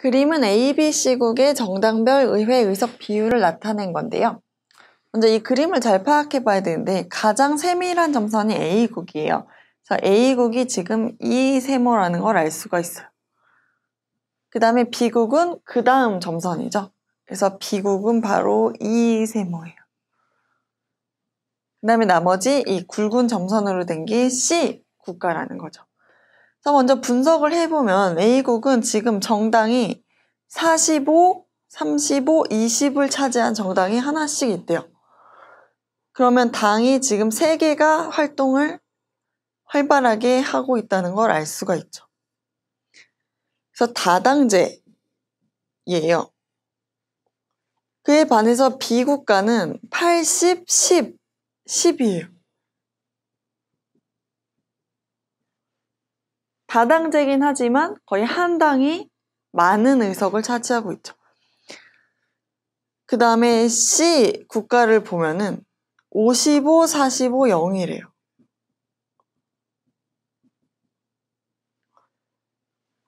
그림은 A, B, C국의 정당별 의회 의석 비율을 나타낸 건데요. 먼저 이 그림을 잘 파악해 봐야 되는데 가장 세밀한 점선이 A국이에요. 자, A국이 지금 이 세모라는 걸 알 수가 있어요. 그 다음에 B국은 그 다음 점선이죠. 그래서 B국은 바로 이 세모예요. 그 다음에 나머지 이 굵은 점선으로 된 게 C 국가라는 거죠. 그래서 먼저 분석을 해보면 미국은 지금 정당이 45, 35, 20을 차지한 정당이 하나씩 있대요. 그러면 당이 지금 3개가 활동을 활발하게 하고 있다는 걸 알 수가 있죠. 그래서 다당제예요. 그에 반해서 비국가는 80, 10, 10이에요. 다당제긴 하지만 거의 한 당이 많은 의석을 차지하고 있죠. 그 다음에 C 국가를 보면은 55, 45, 0이래요.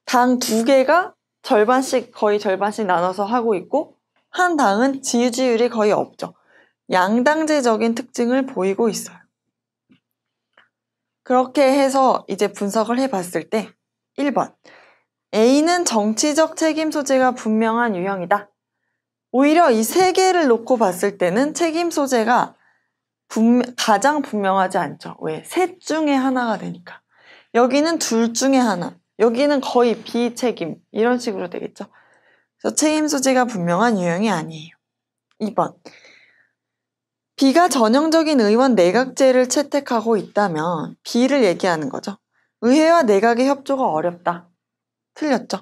당 두 개가 절반씩, 거의 절반씩 나눠서 하고 있고, 한 당은 지지율이 거의 없죠. 양당제적인 특징을 보이고 있어요. 그렇게 해서 이제 분석을 해봤을 때 1번 A는 정치적 책임 소재가 분명한 유형이다. 오히려 이 세 개를 놓고 봤을 때는 책임 소재가 분, 가장 분명하지 않죠. 왜? 셋 중에 하나가 되니까. 여기는 둘 중에 하나. 여기는 거의 비책임. 이런 식으로 되겠죠. 그래서 책임 소재가 분명한 유형이 아니에요. 2번. B가 전형적인 의원 내각제를 채택하고 있다면 B를 얘기하는 거죠. 의회와 내각의 협조가 어렵다. 틀렸죠.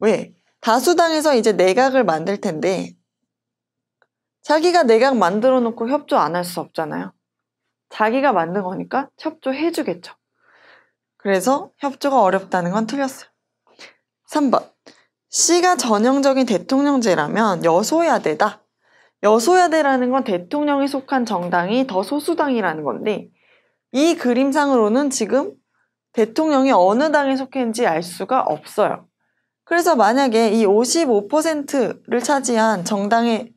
왜? 다수당에서 이제 내각을 만들 텐데 자기가 내각 만들어 놓고 협조 안 할 수 없잖아요. 자기가 만든 거니까 협조해 주겠죠. 그래서 협조가 어렵다는 건 틀렸어요. 3번. C가 전형적인 대통령제라면 여소야대다. 여소야대라는 건 대통령에 속한 정당이 더 소수당이라는 건데 이 그림상으로는 지금 대통령이 어느 당에 속했는지 알 수가 없어요. 그래서 만약에 이 55%를 차지한 정당에서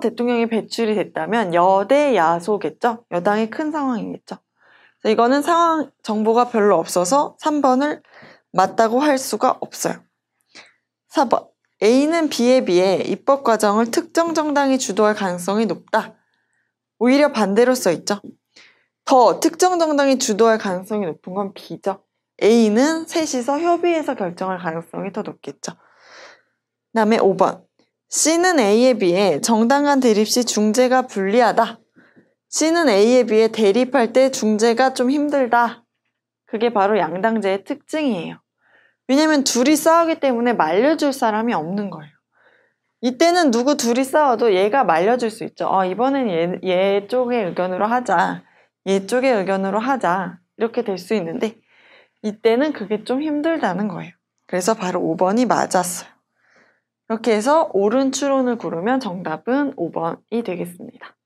대통령이 배출이 됐다면 여대야소겠죠? 여당이 큰 상황이겠죠. 이거는 상황 정보가 별로 없어서 3번을 맞다고 할 수가 없어요. 4번. A는 B에 비해 입법 과정을 특정 정당이 주도할 가능성이 높다. 오히려 반대로 써 있죠. 더 특정 정당이 주도할 가능성이 높은 건 B죠. A는 셋이서 협의해서 결정할 가능성이 더 높겠죠. 그 다음에 5번. C는 A에 비해 정당 간 대립 시 중재가 불리하다. C는 A에 비해 대립할 때 중재가 좀 힘들다. 그게 바로 양당제의 특징이에요. 왜냐면 둘이 싸우기 때문에 말려줄 사람이 없는 거예요. 이때는 누구 둘이 싸워도 얘가 말려줄 수 있죠. 어, 이번엔 얘, 얘 쪽의 의견으로 하자. 얘 쪽의 의견으로 하자. 이렇게 될 수 있는데, 이때는 그게 좀 힘들다는 거예요. 그래서 바로 5번이 맞았어요. 이렇게 해서 옳은 추론을 고르면 정답은 5번이 되겠습니다.